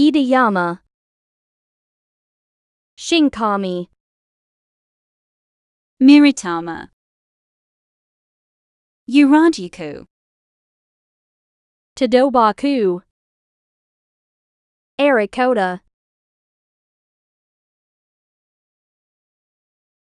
Idayama Shinkami Miritama Urajiku Tadobaku, Arikota